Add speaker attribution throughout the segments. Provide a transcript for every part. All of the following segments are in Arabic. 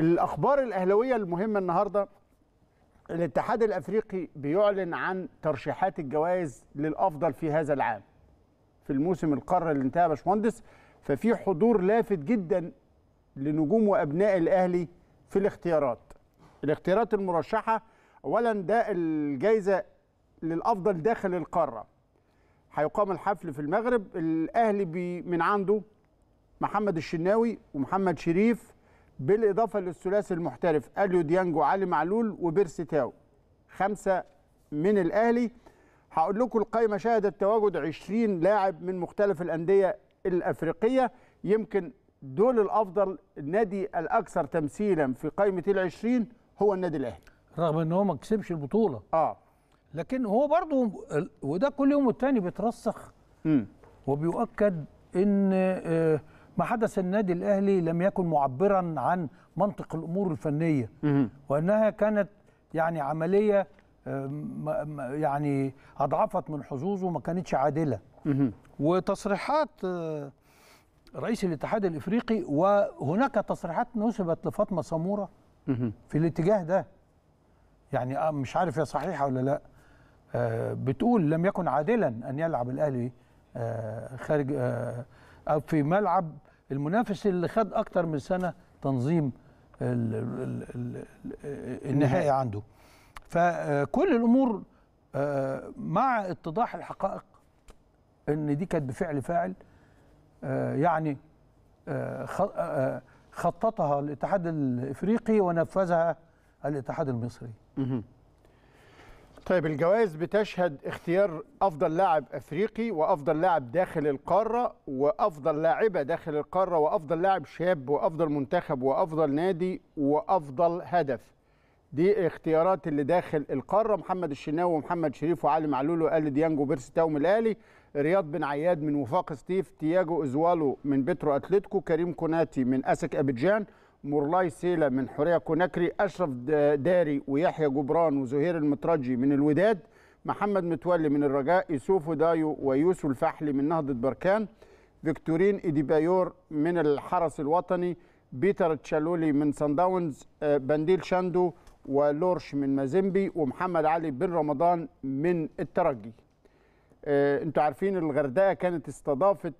Speaker 1: الاخبار الاهلاويه المهمه النهارده الاتحاد الافريقي بيعلن عن ترشيحات الجوائز للافضل في هذا العام في الموسم القاره اللي انتهى باشمهندس ففي حضور لافت جدا لنجوم وابناء الاهلي في الاختيارات الاختيارات المرشحه اولا ده الجائزه للافضل داخل القاره هيقام الحفل في المغرب الاهلي من عنده محمد الشناوي ومحمد شريف بالإضافة للثلاثي المحترف أليو ديانجو علي معلول وبيرسي تاو خمسة من الأهلي هقول لكم القايمة شهدت تواجد 20 لاعب من مختلف الأندية الأفريقية يمكن دول الأفضل النادي الأكثر تمثيلا في قائمة ال 20 هو النادي الأهلي
Speaker 2: رغم ان هو ما كسبش البطولة اه لكن هو برضه وده كل يوم والتاني بيترسخ وبيؤكد ان آه ما حدث النادي الاهلي لم يكن معبرا عن منطق الامور الفنيه وانها كانت يعني عمليه يعني اضعفت من حظوظه وما كانتش عادله وتصريحات آه، رئيس الاتحاد الافريقي وهناك تصريحات نسبت لفاطمه سموره في الاتجاه ده يعني آه، مش عارف هي صحيحه ولا لا آه، بتقول لم يكن عادلا ان يلعب الاهلي خارج في ملعب المنافس اللي خد اكتر من سنه تنظيم ال ال ال النهائي عنده فكل الامور آه، مع اتضاح الحقائق ان دي كانت بفعل فاعل آه، يعني آه، خططها الاتحاد الافريقي
Speaker 1: ونفذها
Speaker 2: الاتحاد المصري
Speaker 1: طيب الجوائز بتشهد اختيار افضل لاعب افريقي وافضل لاعب داخل القاره وافضل لاعبه داخل القاره وافضل لاعب شاب وافضل منتخب وافضل نادي وافضل هدف دي اختيارات اللي داخل القاره محمد الشناوي ومحمد شريف وعلي معلول وآل ديانجو بيرسي تاو من الاهلي رياض بن عياد من وفاق ستيف تياجو ازوالو من بترو اتلتيكو كريم كوناتي من اسك ابيجان مورلاي سيلا من حوريه كوناكري اشرف داري ويحيى جبران وزهير المترجي من الوداد محمد متولي من الرجاء يوسف دايو ويوسف الفحلي من نهضه بركان فيكتورين ايديبايور من الحرس الوطني بيتر تشالولي من سان داونز آه، بنديل شاندو ولورش من مازيمبي ومحمد علي بن رمضان من الترجي آه، انتوا عارفين الغردقه كانت استضافت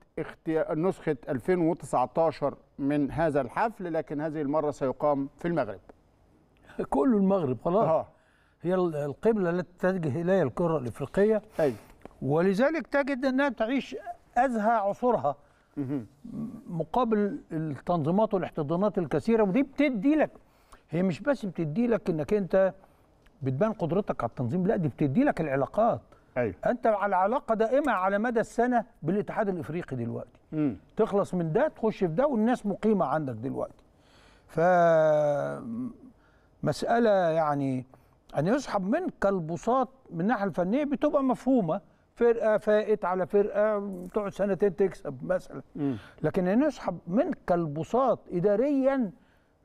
Speaker 1: نسخه 2019 من هذا الحفل لكن هذه المره سيقام في المغرب
Speaker 2: كله المغرب خلاص آه. هي القبله التي تتجه اليها الكره الافريقيه أي. ولذلك تجد انها تعيش ازهى عصورها مقابل التنظيمات والاحتضانات الكثيره ودي بتدي لك هي مش بس بتدي لك انك انت بتبان قدرتك على التنظيم لا دي بتدي لك العلاقات أيوة. انت على علاقه دائمه على مدى السنه بالاتحاد الافريقي دلوقتي م. تخلص من ده تخش في ده والناس مقيمه عندك دلوقتي ف مساله يعني ان يسحب منك البساط من الناحيه الفنيه بتبقى مفهومه فرقه فائت على فرقه تقعد سنتين تكسب مثلا م. لكن ان يسحب منك البساط اداريا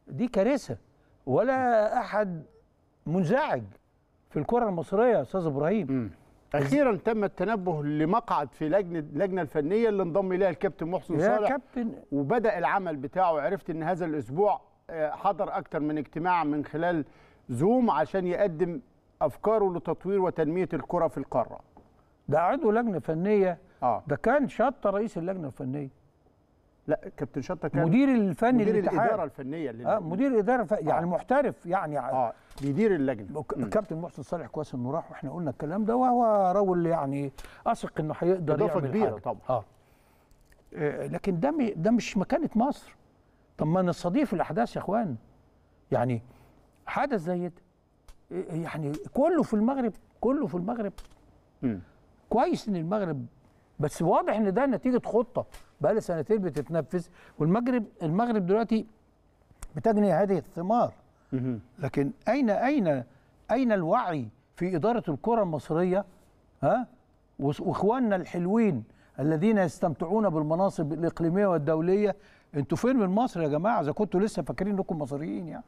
Speaker 2: دي كارثه ولا احد منزعج في الكره
Speaker 1: المصريه يا استاذ ابراهيم م. اخيرا تم التنبه لمقعد في لجنه اللجنه الفنيه اللي انضم اليها الكابتن محسن صالح يا كابتن وبدا العمل بتاعه عرفت ان هذا الاسبوع آه، حضر اكثر من اجتماع من خلال زوم عشان يقدم افكاره لتطوير وتنميه الكره في القاره ده عضو لجنه فنيه آه. ده كان
Speaker 2: شط رئيس اللجنه الفنيه لا كابتن شطه كان مدير الفني مدير الاداره
Speaker 1: الفنيه اللي آه مدير
Speaker 2: الاداره يعني آه. محترف يعني اه بيدير اللجنه كابتن محسن صالح كويس انه راح واحنا قلنا الكلام ده وهو راول يعني اثق انه هيقدر اضافه كبيره حاجة. طبعا آه. آه، لكن ده ده مش مكانه مصر طب ما نستضيف الاحداث يا اخوان يعني حدث زي ده آه، يعني كله في المغرب كله في المغرب م. كويس ان المغرب بس واضح ان ده نتيجه خطه بقى لها سنتين بتتنفذ والمغرب المغرب دلوقتي بتجني هذه الثمار لكن اين اين اين الوعي في اداره الكره المصريه ها واخواننا الحلوين الذين يستمتعون بالمناصب الاقليميه والدوليه انتوا فين من مصر يا جماعه اذا كنتوا لسه فاكرين انكم مصريين يعني